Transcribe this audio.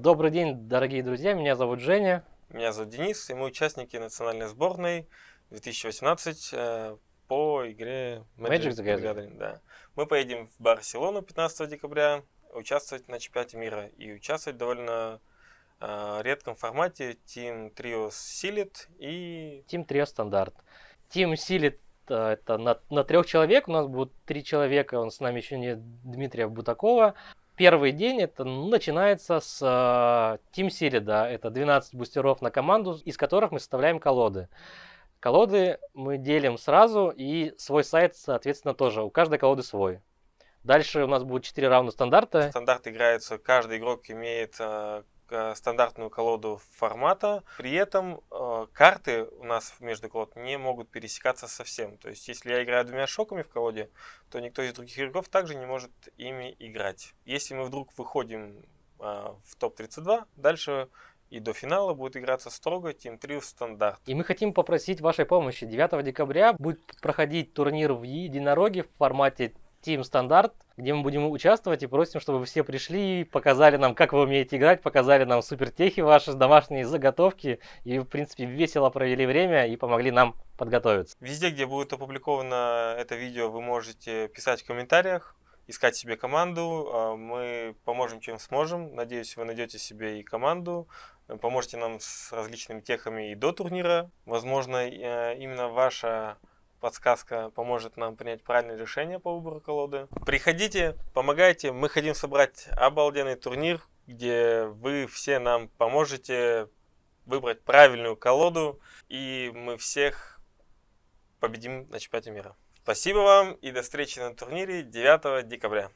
Добрый день, дорогие друзья, меня зовут Женя. Меня зовут Денис, и мы участники национальной сборной 2018 э, по игре Magic, Magic the Gathering. Gathering да. Мы поедем в Барселону 15 декабря участвовать на чемпионате мира и участвовать довольно э, редком формате Team Trio Силит и... Team Trio Стандарт. Team Силит э, это на, на трех человек, у нас будет три человека, он с нами еще не Дмитрия Бутакова, Первый день это ну, начинается с э, Team Silly, да, это 12 бустеров на команду, из которых мы составляем колоды. Колоды мы делим сразу и свой сайт, соответственно, тоже. У каждой колоды свой. Дальше у нас будет 4 раунда стандарта. Стандарт играется, каждый игрок имеет а, Э, стандартную колоду формата. При этом э, карты у нас между колод не могут пересекаться совсем. То есть, если я играю двумя шоками в колоде, то никто из других игроков также не может ими играть. Если мы вдруг выходим э, в топ-32, дальше и до финала будет играться строго Team в стандарт. И мы хотим попросить вашей помощи. 9 декабря будет проходить турнир в единороге в формате Team Standard, где мы будем участвовать и просим, чтобы вы все пришли и показали нам, как вы умеете играть, показали нам супертехи ваши, домашние заготовки и, в принципе, весело провели время и помогли нам подготовиться. Везде, где будет опубликовано это видео, вы можете писать в комментариях, искать себе команду. А, мы поможем, чем сможем. Надеюсь, вы найдете себе и команду. Поможете нам с различными техами и до турнира. Возможно, э, именно ваша подсказка поможет нам принять правильное решение по выбору колоды. Приходите, помогайте. Мы хотим собрать обалденный турнир, где вы все нам поможете выбрать правильную колоду, и мы всех победим на чемпионате мира. Спасибо вам и до встречи на турнире 9 декабря.